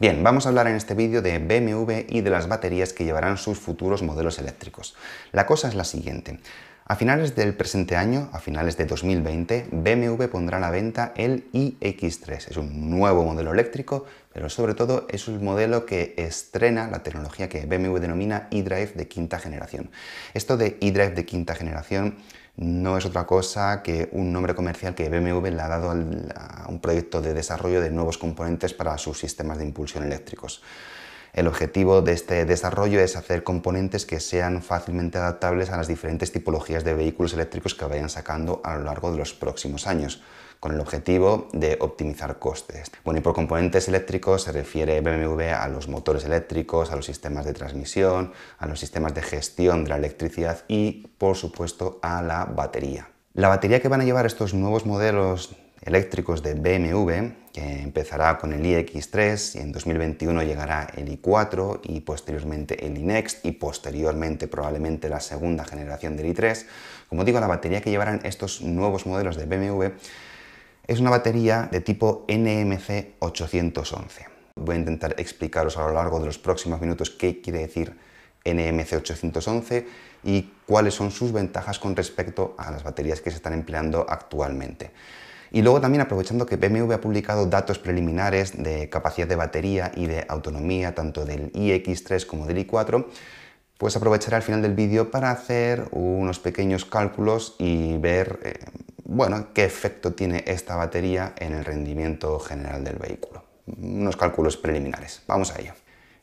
Bien, vamos a hablar en este vídeo de BMW y de las baterías que llevarán sus futuros modelos eléctricos. La cosa es la siguiente. A finales del presente año, a finales de 2020, BMW pondrá a la venta el iX3. Es un nuevo modelo eléctrico, pero sobre todo es un modelo que estrena la tecnología que BMW denomina eDrive de quinta generación. Esto de eDrive de quinta generación no es otra cosa que un nombre comercial que BMW le ha dado a un proyecto de desarrollo de nuevos componentes para sus sistemas de impulsión eléctricos. El objetivo de este desarrollo es hacer componentes que sean fácilmente adaptables a las diferentes tipologías de vehículos eléctricos que vayan sacando a lo largo de los próximos años con el objetivo de optimizar costes. Bueno, y por componentes eléctricos se refiere BMW a los motores eléctricos, a los sistemas de transmisión, a los sistemas de gestión de la electricidad y, por supuesto, a la batería. La batería que van a llevar estos nuevos modelos eléctricos de BMW, que empezará con el iX3 y en 2021 llegará el i4 y posteriormente el iNext y posteriormente probablemente la segunda generación del i3. Como digo, la batería que llevarán estos nuevos modelos de BMW es una batería de tipo NMC 811. Voy a intentar explicaros a lo largo de los próximos minutos qué quiere decir NMC 811 y cuáles son sus ventajas con respecto a las baterías que se están empleando actualmente. Y luego también aprovechando que BMW ha publicado datos preliminares de capacidad de batería y de autonomía tanto del iX3 como del i4, pues aprovecharé al final del vídeo para hacer unos pequeños cálculos y ver eh, bueno, qué efecto tiene esta batería en el rendimiento general del vehículo. Unos cálculos preliminares. Vamos a ello.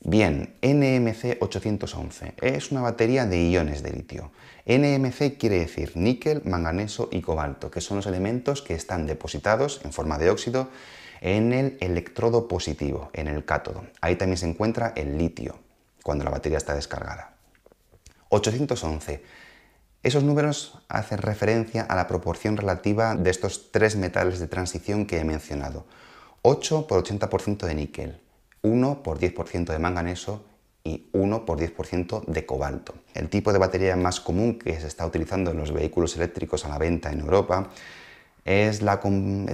Bien, NMC 811 es una batería de iones de litio. NMC quiere decir níquel, manganeso y cobalto, que son los elementos que están depositados en forma de óxido en el electrodo positivo, en el cátodo. Ahí también se encuentra el litio, cuando la batería está descargada. 811. Esos números hacen referencia a la proporción relativa de estos tres metales de transición que he mencionado. 8 por 80% de níquel, 1 por 10% de manganeso y 1 por 10% de cobalto. El tipo de batería más común que se está utilizando en los vehículos eléctricos a la venta en Europa es la,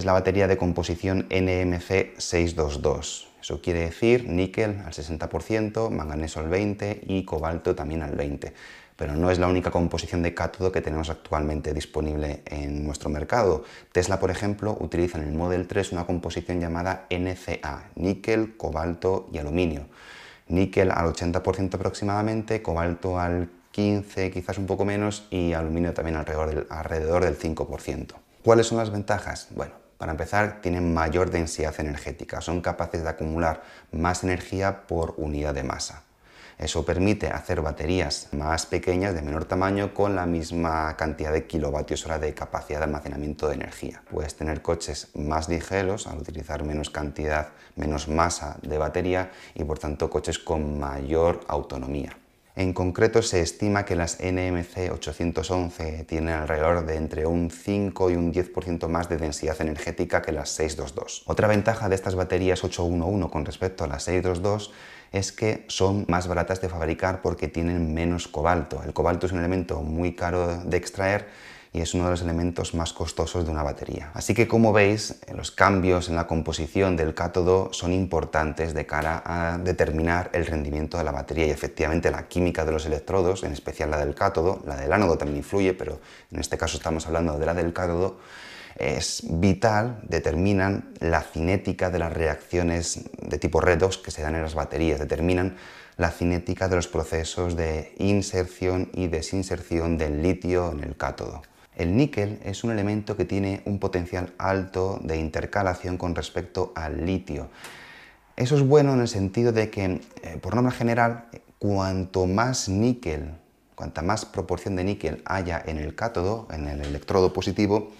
batería de composición NMC 622. Eso quiere decir níquel al 60%, manganeso al 20% y cobalto también al 20%. Pero no es la única composición de cátodo que tenemos actualmente disponible en nuestro mercado. Tesla, por ejemplo, utiliza en el Model 3 una composición llamada NCA, níquel, cobalto y aluminio. Níquel al 80% aproximadamente, cobalto al 15, quizás un poco menos, y aluminio también alrededor del, 5%. ¿Cuáles son las ventajas? Bueno, para empezar, tienen mayor densidad energética, son capaces de acumular más energía por unidad de masa. Eso permite hacer baterías más pequeñas, de menor tamaño, con la misma cantidad de kilovatios hora de capacidad de almacenamiento de energía. Puedes tener coches más ligeros al utilizar menos cantidad, menos masa de batería y por tanto coches con mayor autonomía. En concreto, se estima que las NMC 811 tienen alrededor de entre un 5 y un 10% más de densidad energética que las 622. Otra ventaja de estas baterías 811 con respecto a las 622 es que son más baratas de fabricar porque tienen menos cobalto. El cobalto es un elemento muy caro de extraer y es uno de los elementos más costosos de una batería. Así que como veis, los cambios en la composición del cátodo son importantes de cara a determinar el rendimiento de la batería y efectivamente la química de los electrodos, en especial la del cátodo, la del ánodo también influye, pero en este caso estamos hablando de la del cátodo, es vital, determinan la cinética de las reacciones de tipo redox que se dan en las baterías, determinan la cinética de los procesos de inserción y desinserción del litio en el cátodo. El níquel es un elemento que tiene un potencial alto de intercalación con respecto al litio. Eso es bueno en el sentido de que, eh, por norma general, cuanto más níquel, cuanta más proporción de níquel haya en el cátodo, en el electrodo positivo,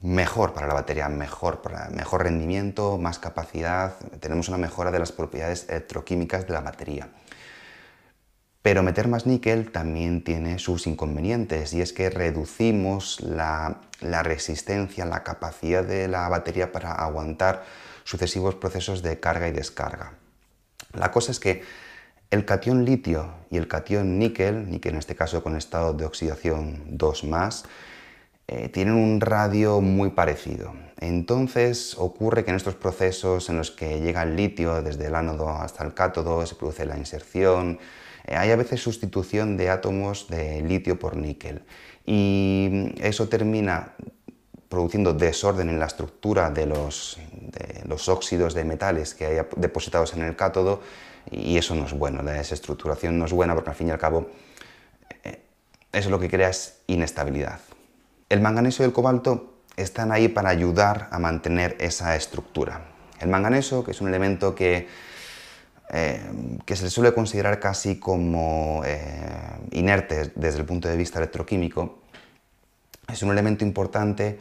mejor para la batería, mejor, mejor rendimiento, más capacidad, tenemos una mejora de las propiedades electroquímicas de la batería. Pero meter más níquel también tiene sus inconvenientes y es que reducimos la, resistencia, la capacidad de la batería para aguantar sucesivos procesos de carga y descarga. La cosa es que el catión litio y el catión níquel, níquel en este caso con estado de oxidación 2, más, eh, tienen un radio muy parecido. Entonces ocurre que en estos procesos en los que llega el litio desde el ánodo hasta el cátodo se produce la inserción, eh, hay a veces sustitución de átomos de litio por níquel y eso termina produciendo desorden en la estructura de los, óxidos de metales que hay depositados en el cátodo y eso no es bueno, la desestructuración no es buena porque al fin y al cabo eh, eso lo que crea es inestabilidad. El manganeso y el cobalto están ahí para ayudar a mantener esa estructura. El manganeso, que es un elemento que Em, que se suele considerar casi como eh, inerte desde el punto de vista electroquímico, es un elemento importante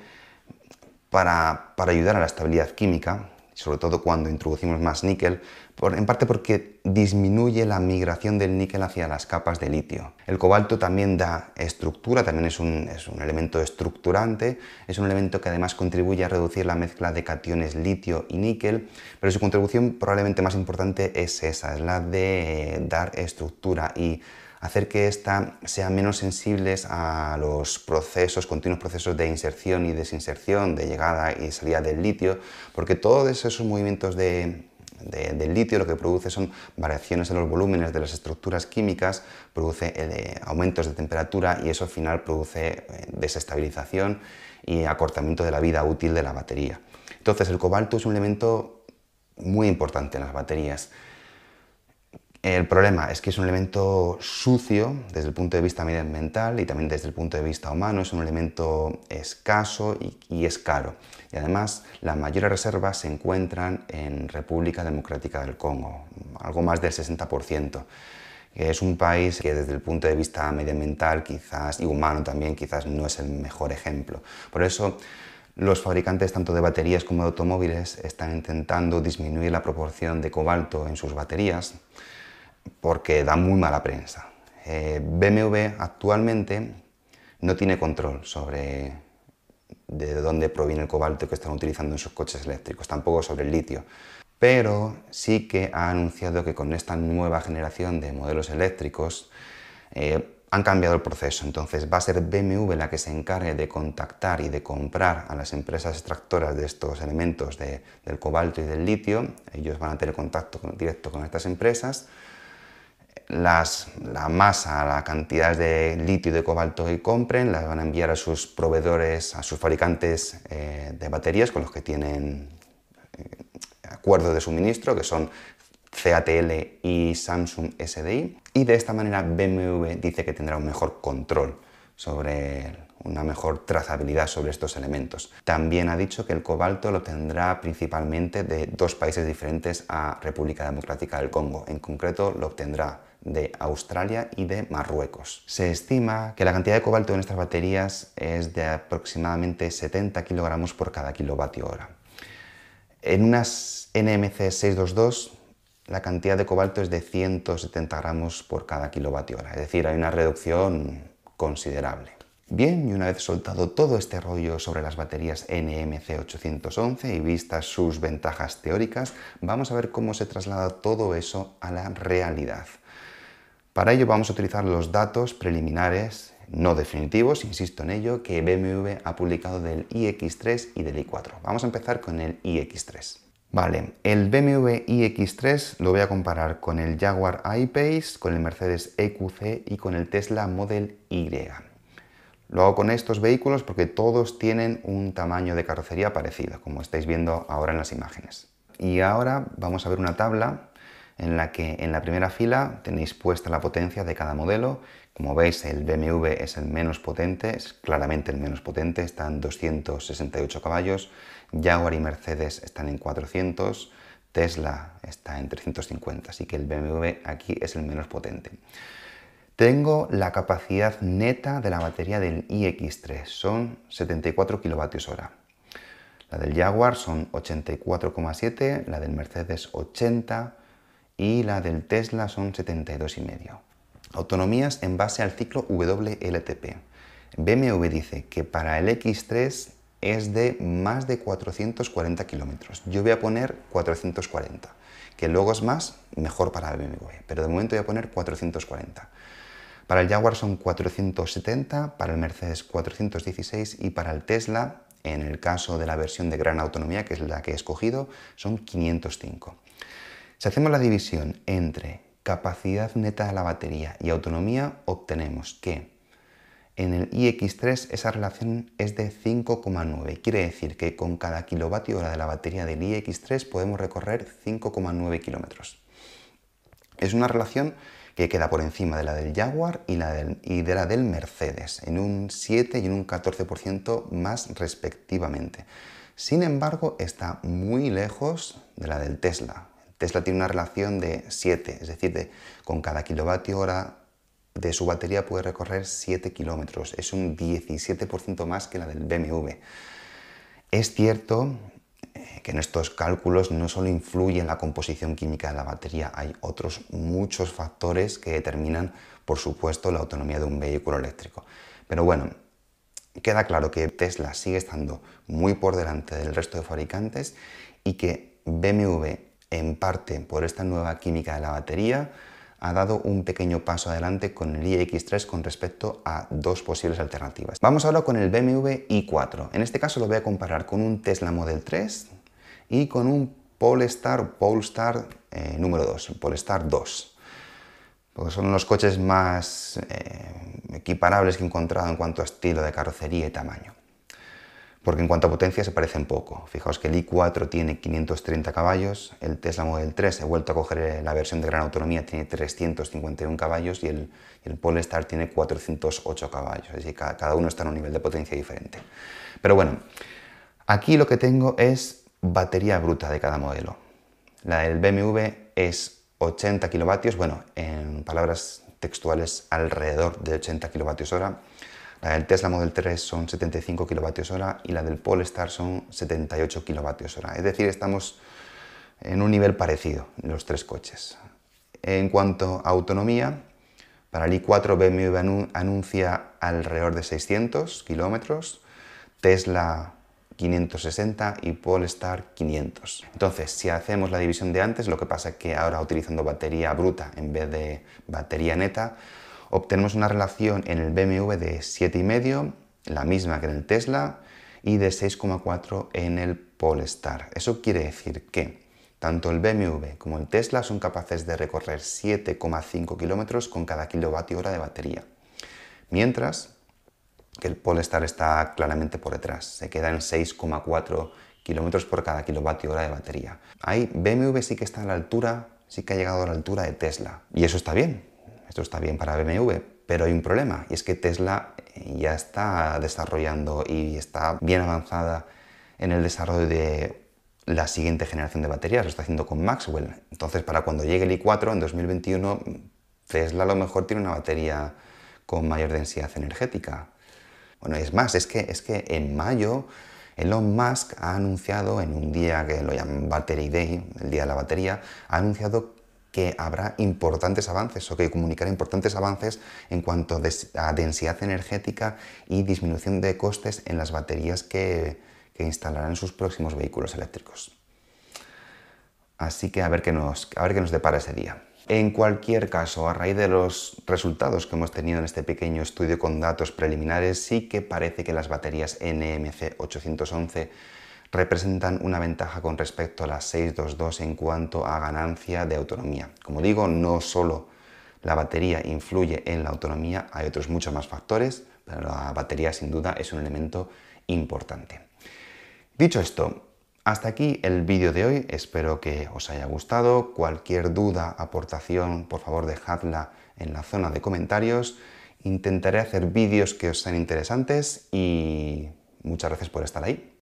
para ayudar a la estabilidad química sobre todo cuando introducimos más níquel, en parte porque disminuye la migración del níquel hacia las capas de litio. El cobalto también da estructura, también es un, es un elemento estructurante, es un elemento que además contribuye a reducir la mezcla de cationes litio y níquel, pero su contribución probablemente más importante es esa, es la de dar estructura y hacer que ésta sea menos sensible a los procesos, continuos procesos de inserción y desinserción, de llegada y salida del litio, porque todos esos movimientos de, del litio lo que produce son variaciones en los volúmenes de las estructuras químicas, produce eh, aumentos de temperatura y eso al final produce eh, desestabilización y acortamiento de la vida útil de la batería. Entonces el cobalto es un elemento muy importante en las baterías. El problema es que es un elemento sucio desde el punto de vista medioambiental y también desde el punto de vista humano, es un elemento escaso y, es caro. Y además las mayores reservas se encuentran en República Democrática del Congo, algo más del 60%, es un país que desde el punto de vista medioambiental quizás y humano también quizás no es el mejor ejemplo. Por eso los fabricantes tanto de baterías como de automóviles están intentando disminuir la proporción de cobalto en sus baterías porque da muy mala prensa. Eh, BMW actualmente no tiene control sobre de dónde proviene el cobalto que están utilizando en sus coches eléctricos, tampoco sobre el litio. Pero sí que ha anunciado que con esta nueva generación de modelos eléctricos eh, han cambiado el proceso. Entonces va a ser BMW la que se encargue de contactar y de comprar a las empresas extractoras de estos elementos de, del cobalto y del litio. Ellos van a tener contacto directo con estas empresas las, la masa, la cantidad de litio y de cobalto que compren, las van a enviar a sus proveedores, a sus fabricantes eh, de baterías con los que tienen eh, acuerdos de suministro, que son CATL y Samsung SDI. Y de esta manera BMW dice que tendrá un mejor control sobre una mejor trazabilidad sobre estos elementos. También ha dicho que el cobalto lo obtendrá principalmente de dos países diferentes a República Democrática del Congo. En concreto, lo obtendrá de Australia y de Marruecos. Se estima que la cantidad de cobalto en estas baterías es de aproximadamente 70 kilogramos por cada kilovatio hora. En unas NMC 622 la cantidad de cobalto es de 170 gramos por cada kilovatio hora, es decir, hay una reducción considerable. Bien, y una vez soltado todo este rollo sobre las baterías NMC 811 y vistas sus ventajas teóricas, vamos a ver cómo se traslada todo eso a la realidad. Para ello vamos a utilizar los datos preliminares, no definitivos, insisto en ello, que BMW ha publicado del iX3 y del i4. Vamos a empezar con el iX3. Vale, el BMW iX3 lo voy a comparar con el Jaguar I-Pace, con el Mercedes EQC y con el Tesla Model Y. Lo hago con estos vehículos porque todos tienen un tamaño de carrocería parecido, como estáis viendo ahora en las imágenes. Y ahora vamos a ver una tabla en la que en la primera fila tenéis puesta la potencia de cada modelo. Como veis, el BMW es el menos potente, es claramente el menos potente, están 268 caballos, Jaguar y Mercedes están en 400, Tesla está en 350, así que el BMW aquí es el menos potente. Tengo la capacidad neta de la batería del iX3, son 74 kWh. La del Jaguar son 84,7, la del Mercedes 80 y la del Tesla son 72,5. Autonomías en base al ciclo WLTP. BMW dice que para el X3 es de más de 440 kilómetros. Yo voy a poner 440, que luego es más, mejor para el BMW, pero de momento voy a poner 440. Para el Jaguar son 470, para el Mercedes 416 y para el Tesla, en el caso de la versión de gran autonomía, que es la que he escogido, son 505. Si hacemos la división entre capacidad neta de la batería y autonomía, obtenemos que en el iX3 esa relación es de 5,9. Quiere decir que con cada kilovatio hora de la batería del iX3 podemos recorrer 5,9 kilómetros. Es una relación queda por encima de la del Jaguar y, la del, y de la del Mercedes, en un 7 y en un 14% más respectivamente. Sin embargo, está muy lejos de la del Tesla. Tesla tiene una relación de 7, es decir, con cada kilovatio hora de su batería puede recorrer 7 kilómetros. Es un 17% más que la del BMW. Es cierto eh, que en estos cálculos no solo influye en la composición química de la batería, hay otros muchos factores que determinan, por supuesto, la autonomía de un vehículo eléctrico. Pero bueno, queda claro que Tesla sigue estando muy por delante del resto de fabricantes y que BMW, en parte por esta nueva química de la batería, ha dado un pequeño paso adelante con el iX3 con respecto a dos posibles alternativas. Vamos ahora con el BMW i4. En este caso lo voy a comparar con un Tesla Model 3 y con un Polestar, Polestar eh, número 2, Polestar 2. Porque son los coches más eh, equiparables que he encontrado en cuanto a estilo de carrocería y tamaño porque en cuanto a potencia se parecen poco. Fijaos que el i4 tiene 530 caballos, el Tesla Model 3, he vuelto a coger eh, la versión de gran autonomía, tiene 351 caballos y el, Polestar tiene 408 caballos, así que cada, uno está en un nivel de potencia diferente. Pero bueno, aquí lo que tengo es batería bruta de cada modelo. La del BMW es 80 kilovatios, bueno, en palabras textuales alrededor de 80 kilovatios hora, del Tesla Model 3 son 75 kWh y la del Polestar son 78 kWh. Es decir, estamos en un nivel parecido los tres coches. En cuanto a autonomía, para el i4 BMW anuncia alrededor de 600 kilómetros, Tesla 560 y Polestar 500. Entonces, si hacemos la división de antes, lo que pasa es que ahora utilizando batería bruta en vez de batería neta, obtenemos una relación en el BMW de 7,5, la misma que en el Tesla, y de 6,4 en el Polestar. Eso quiere decir que tanto el BMW como el Tesla son capaces de recorrer 7,5 kilómetros con cada kilovatio hora de batería. Mientras que el Polestar está claramente por detrás, se queda en 6,4 kilómetros por cada kilovatio hora de batería. Ahí BMW sí que está a la altura, sí que ha llegado a la altura de Tesla. Y eso está bien, esto está bien para BMW, pero hay un problema y es que Tesla ya está desarrollando y está bien avanzada en el desarrollo de la siguiente generación de baterías, lo está haciendo con Maxwell. Entonces, para cuando llegue el i4 en 2021, Tesla a lo mejor tiene una batería con mayor densidad energética. Bueno, es más, es que, es que en mayo Elon Musk ha anunciado, en un día que lo llaman Battery Day, el día de la batería, ha anunciado que habrá importantes avances o que comunicará importantes avances en cuanto a densidad energética y disminución de costes en las baterías que, instalarán en sus próximos vehículos eléctricos. Así que a ver qué nos, a ver qué nos depara ese día. En cualquier caso, a raíz de los resultados que hemos tenido en este pequeño estudio con datos preliminares, sí que parece que las baterías NMC 811 representan una ventaja con respecto a las 622 en cuanto a ganancia de autonomía. Como digo, no solo la batería influye en la autonomía, hay otros muchos más factores, pero la batería sin duda es un elemento importante. Dicho esto, hasta aquí el vídeo de hoy, espero que os haya gustado. Cualquier duda, aportación, por favor dejadla en la zona de comentarios. Intentaré hacer vídeos que os sean interesantes y muchas gracias por estar ahí.